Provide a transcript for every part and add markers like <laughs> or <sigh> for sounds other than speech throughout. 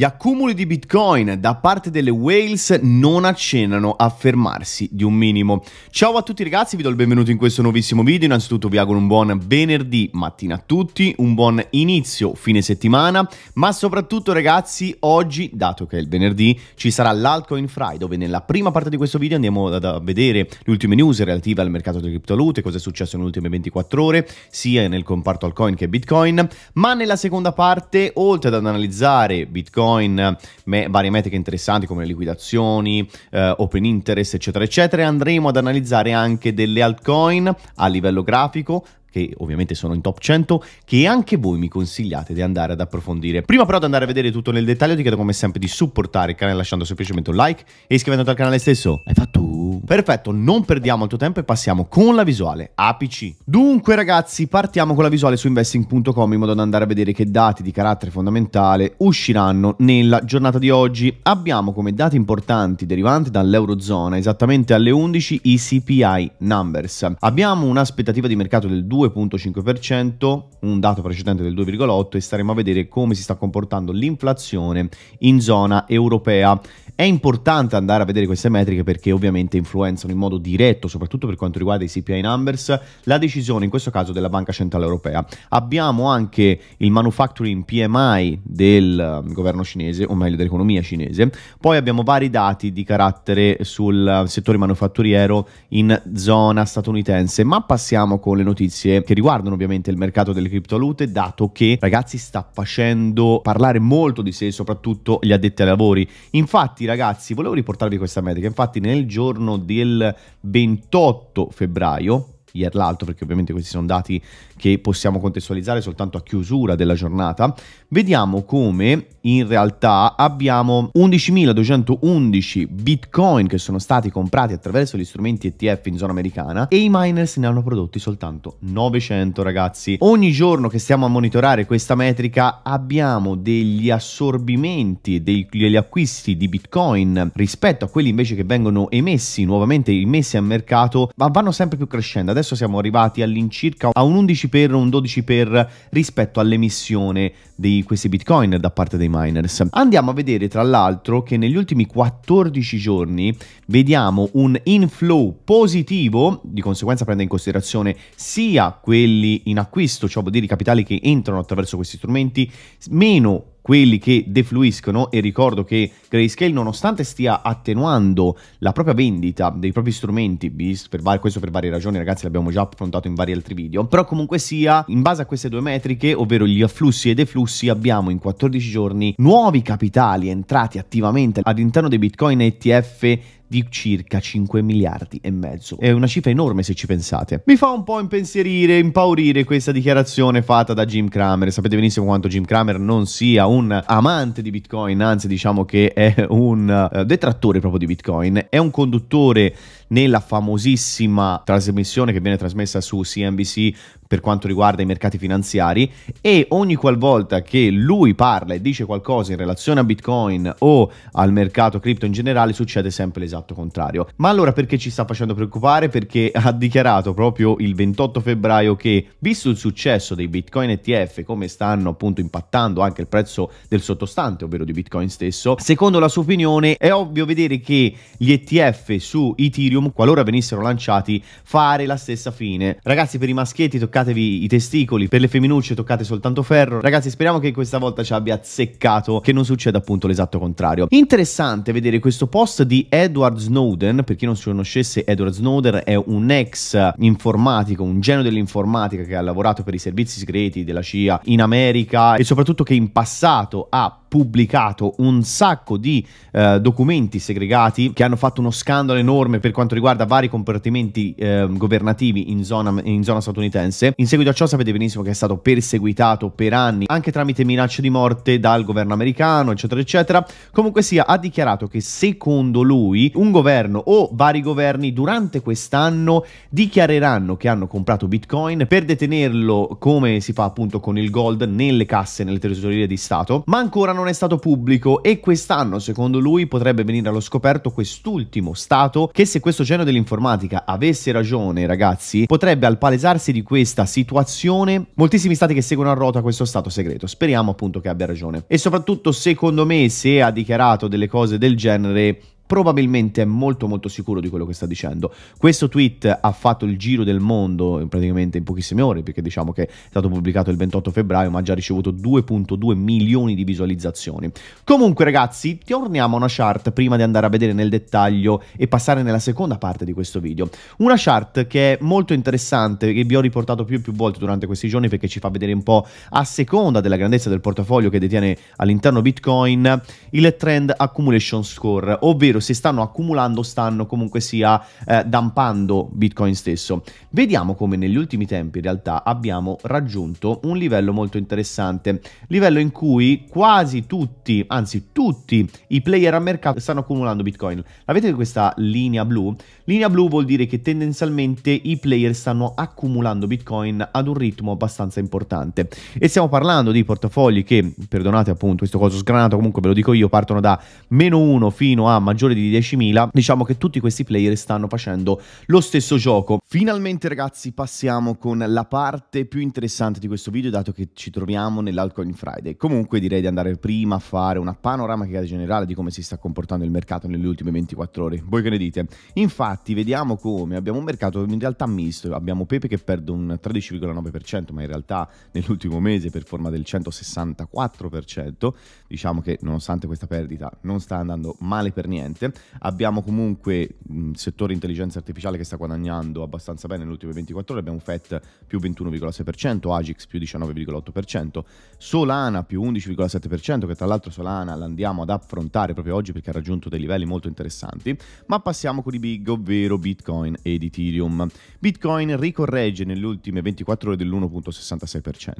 Gli accumuli di Bitcoin da parte delle whales non accennano a fermarsi di un minimo. Ciao a tutti ragazzi, vi do il benvenuto in questo nuovissimo video. Innanzitutto vi auguro un buon venerdì mattina a tutti, un buon inizio fine settimana, ma soprattutto ragazzi, oggi, dato che è il venerdì, ci sarà l'Alcoin Friday, dove nella prima parte di questo video andiamo a vedere le ultime news relative al mercato delle criptovalute, cosa è successo nelle ultime 24 ore, sia nel comparto altcoin che Bitcoin, ma nella seconda parte, oltre ad analizzare Bitcoin Bitcoin, me- varie metriche interessanti come le liquidazioni, eh, open interest, eccetera, eccetera. E andremo ad analizzare anche delle altcoin a livello grafico, che ovviamente sono in top 100, che anche voi mi consigliate di andare ad approfondire. Prima però di andare a vedere tutto nel dettaglio ti chiedo come sempre di supportare il canale lasciando semplicemente un like e iscrivendoti al canale stesso. Hai fatto? Perfetto, non perdiamo altro tempo e passiamo con la visuale APC. Dunque ragazzi, partiamo con la visuale su investing.com in modo da andare a vedere che dati di carattere fondamentale usciranno nella giornata di oggi. Abbiamo come dati importanti derivanti dall'Eurozona esattamente alle 11 i CPI numbers. Abbiamo un'aspettativa di mercato del 2 2.5%, un dato precedente del 2,8% e staremo a vedere come si sta comportando l'inflazione in zona europea. È importante andare a vedere queste metriche perché ovviamente influenzano in modo diretto, soprattutto per quanto riguarda i CPI numbers, la decisione in questo caso della Banca Centrale Europea. Abbiamo anche il manufacturing PMI del eh, governo cinese, o meglio dell'economia cinese, poi abbiamo vari dati di carattere sul settore manufatturiero in zona statunitense, ma passiamo con le notizie notizie che riguardano ovviamente il mercato delle criptovalute, dato che ragazzi sta facendo parlare molto di sé, soprattutto gli addetti ai lavori. Infatti ragazzi, volevo riportarvi questa metrica, infatti nel giorno del 28 febbraio ieri l'altro, perché ovviamente questi sono dati che possiamo contestualizzare soltanto a chiusura della giornata, vediamo come in realtà abbiamo 11.211 bitcoin che sono stati comprati attraverso gli strumenti ETF in zona americana e i miners ne hanno prodotti soltanto 900 ragazzi. Ogni giorno che stiamo a monitorare questa metrica abbiamo degli assorbimenti, degli acquisti di bitcoin rispetto a quelli invece che vengono emessi, nuovamente immessi al mercato, ma vanno sempre più crescendo. Adesso siamo arrivati all'incirca a un 11% per un 12x rispetto all'emissione di questi bitcoin da parte dei miners. Andiamo a vedere tra l'altro che negli ultimi 14 giorni vediamo un inflow positivo, di conseguenza prende in considerazione sia quelli in acquisto, cioè vuol dire i capitali che entrano attraverso questi strumenti, meno quelli che defluiscono e ricordo che Grayscale nonostante stia attenuando la propria vendita dei propri strumenti, per, questo per varie ragioni ragazzi l'abbiamo già affrontato in vari altri video, però comunque sia in base a queste due metriche, ovvero gli afflussi e deflussi, abbiamo in 14 giorni nuovi capitali entrati attivamente all'interno dei bitcoin ETF di circa 5 miliardi e mezzo. È una cifra enorme se ci pensate. Mi fa un po' impensierire, impaurire questa dichiarazione fatta da Jim Cramer. Sapete benissimo quanto Jim Cramer non sia un amante di Bitcoin, anzi diciamo che è un eh, detrattore proprio di Bitcoin, è un conduttore nella famosissima trasmissione che viene trasmessa su CNBC per quanto riguarda i mercati finanziari e ogni qualvolta che lui parla e dice qualcosa in relazione a Bitcoin o al mercato cripto in generale succede sempre l'esatto contrario. Ma allora perché ci sta facendo preoccupare? Perché <laughs> ha dichiarato proprio il 28 febbraio che visto il successo dei Bitcoin ETF come stanno appunto impattando anche il prezzo del sottostante, ovvero di Bitcoin stesso, secondo la sua opinione è ovvio vedere che gli ETF su Ethereum medium, qualora venissero lanciati, fare la stessa fine. Ragazzi, per i maschietti toccatevi i testicoli, per le femminucce toccate soltanto ferro. Ragazzi, speriamo che questa volta ci abbia azzeccato, che non succeda appunto l'esatto contrario. Interessante vedere questo post di Edward Snowden, per chi non si conoscesse Edward Snowden è un ex informatico, un genio dell'informatica che ha lavorato per i servizi segreti della CIA in America e soprattutto che in passato ha pubblicato un sacco di eh, documenti segregati che hanno fatto uno scandalo enorme per quanto riguarda vari comportamenti eh, governativi in zona, in zona, statunitense. In seguito a ciò sapete benissimo che è stato perseguitato per anni anche tramite minacce di morte dal governo americano, eccetera, eccetera. Comunque sia, ha dichiarato che secondo lui un governo o vari governi durante quest'anno dichiareranno che hanno comprato Bitcoin per detenerlo come si fa appunto con il gold nelle casse, nelle tesorerie di Stato, ma ancora non non è stato pubblico e quest'anno, secondo lui, potrebbe venire allo scoperto quest'ultimo stato che se questo genere dell'informatica avesse ragione, ragazzi, potrebbe al palesarsi di questa situazione moltissimi stati che seguono a ruota questo stato segreto. Speriamo appunto che abbia ragione. E soprattutto, secondo me, se ha dichiarato delle cose del genere, probabilmente è molto molto sicuro di quello che sta dicendo. Questo tweet ha fatto il giro del mondo praticamente in pochissime ore, perché diciamo che è stato pubblicato il 28 febbraio, ma ha già ricevuto 2.2 milioni di visualizzazioni. Comunque ragazzi, torniamo a una chart prima di andare a vedere nel dettaglio e passare nella seconda parte di questo video. Una chart che è molto interessante, che vi ho riportato più e più volte durante questi giorni perché ci fa vedere un po' a seconda della grandezza del portafoglio che detiene all'interno Bitcoin il trend accumulation score, ovvero ovvero si stanno accumulando, stanno comunque sia eh, dumpando Bitcoin stesso. Vediamo come negli ultimi tempi in realtà abbiamo raggiunto un livello molto interessante, livello in cui quasi tutti, anzi tutti i player a mercato stanno accumulando Bitcoin. La vedete questa linea blu? Linea blu vuol dire che tendenzialmente i player stanno accumulando Bitcoin ad un ritmo abbastanza importante e stiamo parlando di portafogli che, perdonate appunto questo coso sgranato, comunque ve lo dico io, partono da meno 1 fino a maggiore maggiore di 10.000, diciamo che tutti questi player stanno facendo lo stesso gioco. Finalmente ragazzi passiamo con la parte più interessante di questo video dato che ci troviamo nell'Alcoin Friday. Comunque direi di andare prima a fare una panoramica generale di come si sta comportando il mercato nelle ultime 24 ore. Voi che ne dite? Infatti vediamo come abbiamo un mercato in realtà misto, abbiamo Pepe che perde un 13,9% ma in realtà nell'ultimo mese per forma del 164%, diciamo che nonostante questa perdita non sta andando male per niente sicuramente. Abbiamo comunque un settore intelligenza artificiale che sta guadagnando abbastanza bene nelle ultime 24 ore, abbiamo FET più 21,6%, Agix più 19,8%, Solana più 11,7%, che tra l'altro Solana l'andiamo ad affrontare proprio oggi perché ha raggiunto dei livelli molto interessanti, ma passiamo con i big, ovvero Bitcoin ed Ethereum. Bitcoin ricorregge nelle ultime 24 ore dell'1,66%.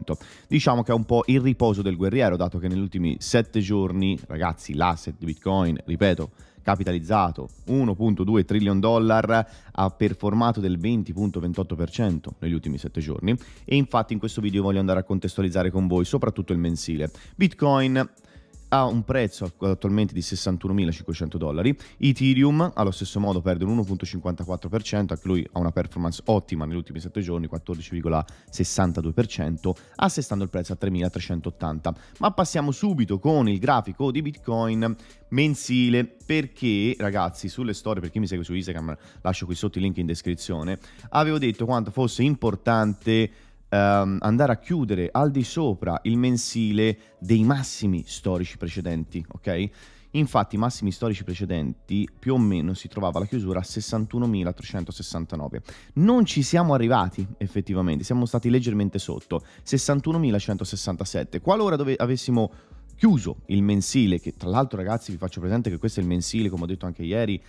Diciamo che è un po' il riposo del guerriero, dato che negli ultimi 7 giorni, ragazzi, l'asset di Bitcoin, ripeto, capitalizzato 1.2 trillion dollar, ha performato del 20.28% negli ultimi 7 giorni e infatti in questo video voglio andare a contestualizzare con voi soprattutto il mensile. Bitcoin ha un prezzo attualmente di 61.500 dollari, Ethereum allo stesso modo perde un 1.54%, anche lui ha una performance ottima negli ultimi 7 giorni, 14,62%, assestando il prezzo a 3.380. Ma passiamo subito con il grafico di Bitcoin mensile perché ragazzi sulle storie per chi mi segue su Instagram lascio qui sotto il link in descrizione avevo detto quanto fosse importante ehm, andare a chiudere al di sopra il mensile dei massimi storici precedenti, ok? Infatti i massimi storici precedenti più o meno si trovava la chiusura a 61.369. Non ci siamo arrivati effettivamente, siamo stati leggermente sotto, 61.167. Qualora dove avessimo chiuso il mensile, che tra l'altro ragazzi vi faccio presente che questo è il mensile, come ho detto anche ieri,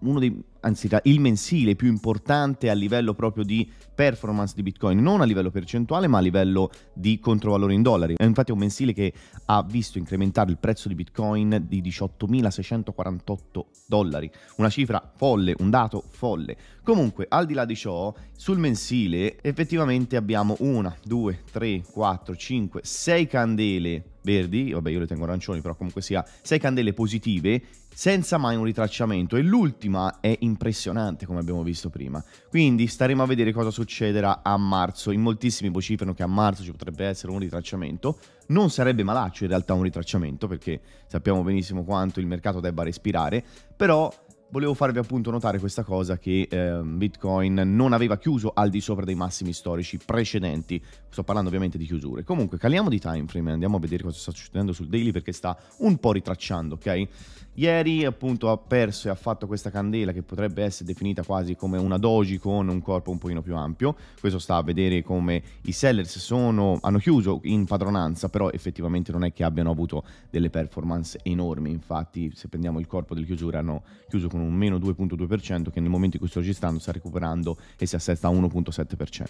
uno dei, anzi il mensile più importante a livello proprio di performance di Bitcoin, non a livello percentuale ma a livello di controvalore in dollari. È infatti un mensile che ha visto incrementare il prezzo di Bitcoin di 18.648 dollari, una cifra folle, un dato folle. Comunque, al di là di ciò, sul mensile effettivamente abbiamo una, due, tre, quattro, cinque, sei candele verdi, vabbè io le tengo arancioni però comunque sia, 6 candele positive senza mai un ritracciamento e l'ultima è impressionante come abbiamo visto prima. Quindi staremo a vedere cosa succederà a marzo. In moltissimi vociferano che a marzo ci potrebbe essere un ritracciamento. Non sarebbe malaccio in realtà un ritracciamento perché sappiamo benissimo quanto il mercato debba respirare, però volevo farvi appunto notare questa cosa che eh, Bitcoin non aveva chiuso al di sopra dei massimi storici precedenti. Sto parlando ovviamente di chiusure. Comunque, caliamo di time frame e andiamo a vedere cosa sta succedendo sul daily perché sta un po' ritracciando, ok? Ieri appunto ha perso e ha fatto questa candela che potrebbe essere definita quasi come una doji con un corpo un pochino più ampio. Questo sta a vedere come i sellers sono, hanno chiuso in padronanza, però effettivamente non è che abbiano avuto delle performance enormi. Infatti se prendiamo il corpo del chiusura hanno chiuso con un meno 2.2% che nel momento in cui sto registrando sta recuperando e si assesta a 1.7%.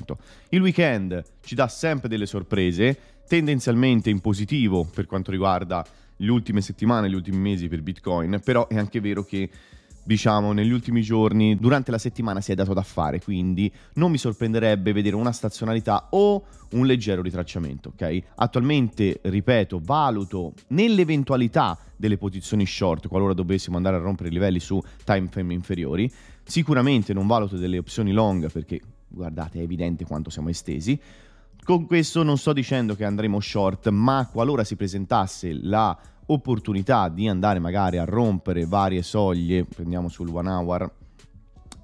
Il weekend ci dà sempre delle sorprese, tendenzialmente in positivo per quanto riguarda le ultime settimane, gli ultimi mesi per Bitcoin, però è anche vero che diciamo negli ultimi giorni, durante la settimana si è dato da fare, quindi non mi sorprenderebbe vedere una stazionalità o un leggero ritracciamento, ok? Attualmente, ripeto, valuto nell'eventualità delle posizioni short, qualora dovessimo andare a rompere i livelli su time frame inferiori, sicuramente non valuto delle opzioni long perché guardate, è evidente quanto siamo estesi. Con questo non sto dicendo che andremo short, ma qualora si presentasse la opportunità di andare magari a rompere varie soglie, prendiamo sul one hour,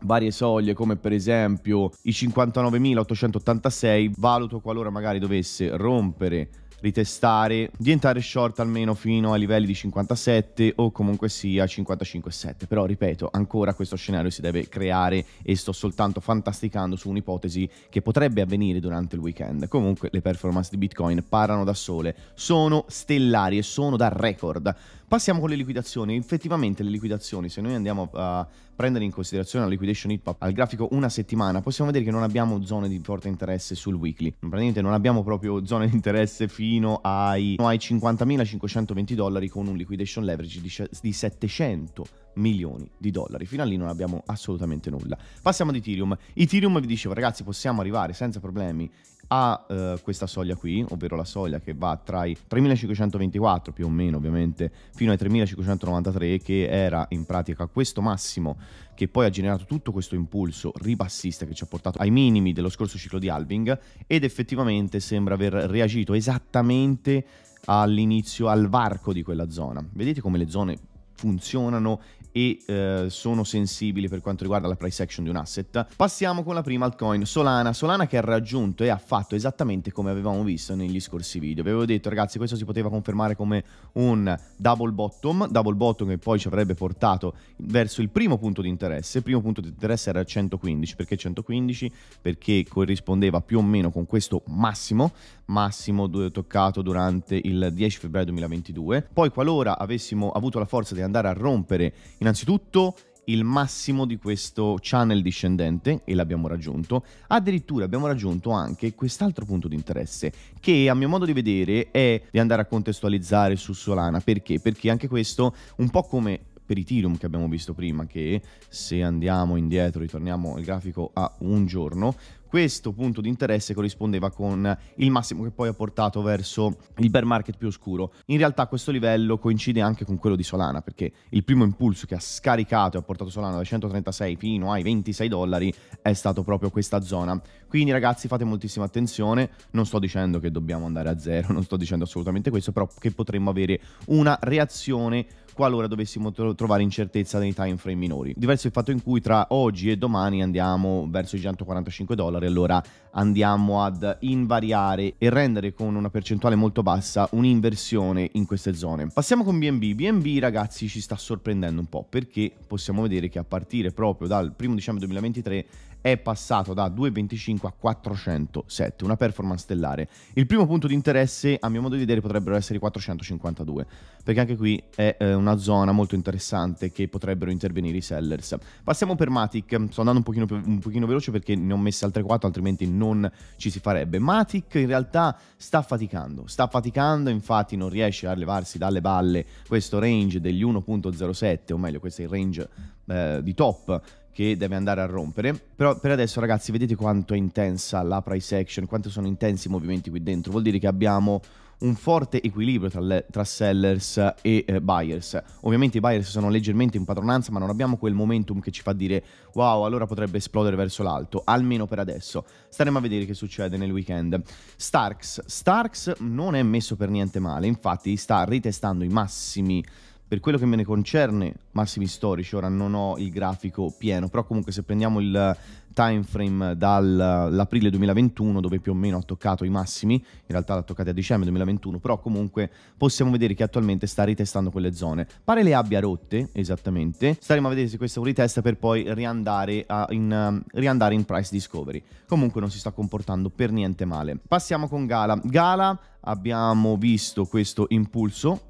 varie soglie come per esempio i 59.886, valuto qualora magari dovesse rompere ritestare, diventare short almeno fino ai livelli di 57 o comunque sia 55,7. Però ripeto, ancora questo scenario si deve creare e sto soltanto fantasticando su un'ipotesi che potrebbe avvenire durante il weekend. Comunque le performance di Bitcoin parlano da sole, sono stellari e sono da record. Passiamo con le liquidazioni. Effettivamente le liquidazioni, se noi andiamo a prendere in considerazione la liquidation hit al grafico una settimana, possiamo vedere che non abbiamo zone di forte interesse sul weekly. Praticamente non abbiamo proprio zone di interesse fino ai, ai 50.520 dollari con un liquidation leverage di, di 700 milioni di dollari. Fino a lì non abbiamo assolutamente nulla. Passiamo ad Ethereum. Ethereum vi dicevo, ragazzi, possiamo arrivare senza problemi ha eh, questa soglia qui, ovvero la soglia che va tra i 3524 più o meno ovviamente fino ai 3593 che era in pratica questo massimo che poi ha generato tutto questo impulso ribassista che ci ha portato ai minimi dello scorso ciclo di halving ed effettivamente sembra aver reagito esattamente all'inizio, al varco di quella zona. Vedete come le zone funzionano e eh, sono sensibili per quanto riguarda la price action di un asset. Passiamo con la prima altcoin, Solana. Solana che ha raggiunto e ha fatto esattamente come avevamo visto negli scorsi video. Vi avevo detto ragazzi questo si poteva confermare come un double bottom, double bottom che poi ci avrebbe portato verso il primo punto di interesse. Il primo punto di interesse era 115, perché 115? Perché corrispondeva più o meno con questo massimo, massimo toccato durante il 10 febbraio 2022. Poi qualora avessimo avuto la forza di andare a rompere innanzitutto il massimo di questo channel discendente e l'abbiamo raggiunto. Addirittura abbiamo raggiunto anche quest'altro punto di interesse che a mio modo di vedere è di andare a contestualizzare su Solana. Perché? Perché anche questo un po' come per Ethereum che abbiamo visto prima, che se andiamo indietro, ritorniamo il grafico a un giorno, questo punto di interesse corrispondeva con il massimo che poi ha portato verso il bear market più oscuro. In realtà questo livello coincide anche con quello di Solana, perché il primo impulso che ha scaricato e ha portato Solana da 136 fino ai 26 dollari è stato proprio questa zona. Quindi ragazzi fate moltissima attenzione, non sto dicendo che dobbiamo andare a zero, non sto dicendo assolutamente questo, però che potremmo avere una reazione qualora dovessimo tro- trovare incertezza nei time frame minori. Diverso il fatto in cui tra oggi e domani andiamo verso i 145 dollari, allora andiamo ad invariare e rendere con una percentuale molto bassa un'inversione in queste zone. Passiamo con BNB. BNB ragazzi ci sta sorprendendo un po' perché possiamo vedere che a partire proprio dal 1 dicembre 2023 è passato da 2,25 a 407, una performance stellare. Il primo punto di interesse, a mio modo di vedere, potrebbero essere i 452, perché anche qui è eh, una zona molto interessante che potrebbero intervenire i sellers. Passiamo per Matic, sto andando un pochino, un pochino veloce perché ne ho messe altre 4, altrimenti non ci si farebbe. Matic in realtà sta faticando, sta faticando, infatti non riesce a levarsi dalle balle questo range degli 1.07, o meglio questo è il range eh, di top che deve andare a rompere. Però per adesso ragazzi vedete quanto è intensa la price action, quanto sono intensi i movimenti qui dentro, vuol dire che abbiamo un forte equilibrio tra, le, tra sellers e eh, buyers. Ovviamente i buyers sono leggermente in padronanza, ma non abbiamo quel momentum che ci fa dire wow, allora potrebbe esplodere verso l'alto, almeno per adesso. Staremo a vedere che succede nel weekend. Starks. Starks non è messo per niente male, infatti sta ritestando i massimi per quello che me ne concerne, massimi storici, ora non ho il grafico pieno, però comunque se prendiamo il time frame dall'aprile 2021, dove più o meno ha toccato i massimi, in realtà l'ha toccato a dicembre 2021, però comunque possiamo vedere che attualmente sta ritestando quelle zone. Pare le abbia rotte, esattamente, staremo a vedere se questa è un ritest per poi riandare, a, in, uh, riandare in price discovery. Comunque non si sta comportando per niente male. Passiamo con Gala. Gala abbiamo visto questo impulso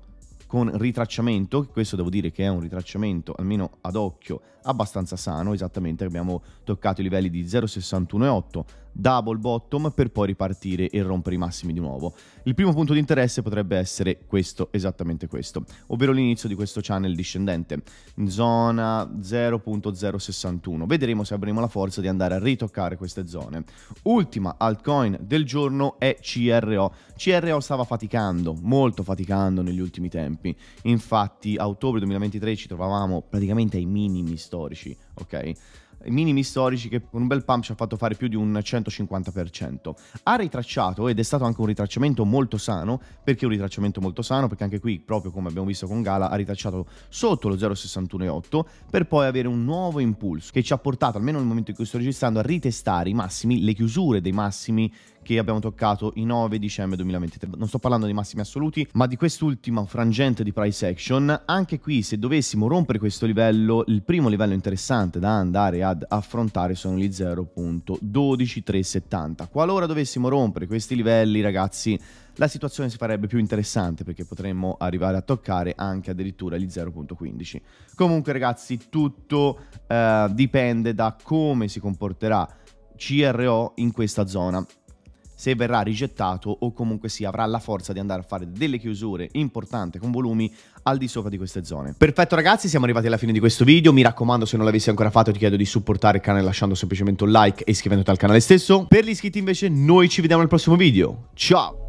con ritracciamento, questo devo dire che è un ritracciamento almeno ad occhio abbastanza sano, esattamente abbiamo toccato i livelli di 0,61,8, double bottom per poi ripartire e rompere i massimi di nuovo. Il primo punto di interesse potrebbe essere questo, esattamente questo, ovvero l'inizio di questo channel discendente, in zona 0.061. Vedremo se avremo la forza di andare a ritoccare queste zone. Ultima altcoin del giorno è CRO. CRO stava faticando, molto faticando negli ultimi tempi. Infatti a ottobre 2023 ci trovavamo praticamente ai minimi storici, ok? minimi storici che con un bel pump ci ha fatto fare più di un 150%. Ha ritracciato ed è stato anche un ritracciamento molto sano, perché un ritracciamento molto sano? Perché anche qui, proprio come abbiamo visto con Gala, ha ritracciato sotto lo 0,61,8 per poi avere un nuovo impulso che ci ha portato, almeno nel momento in cui sto registrando, a ritestare i massimi, le chiusure dei massimi che abbiamo toccato i 9 dicembre 2023. Non sto parlando di massimi assoluti, ma di quest'ultima frangente di price action. Anche qui, se dovessimo rompere questo livello, il primo livello interessante da andare ad affrontare sono gli 0.12370. Qualora dovessimo rompere questi livelli, ragazzi, la situazione si farebbe più interessante perché potremmo arrivare a toccare anche addirittura gli 0.15. Comunque ragazzi tutto eh, dipende da come si comporterà CRO in questa zona se verrà rigettato o comunque si avrà la forza di andare a fare delle chiusure importanti con volumi al di sopra di queste zone. Perfetto ragazzi, siamo arrivati alla fine di questo video, mi raccomando se non l'avessi ancora fatto ti chiedo di supportare il canale lasciando semplicemente un like e iscrivendoti al canale stesso. Per gli iscritti invece noi ci vediamo al prossimo video, ciao!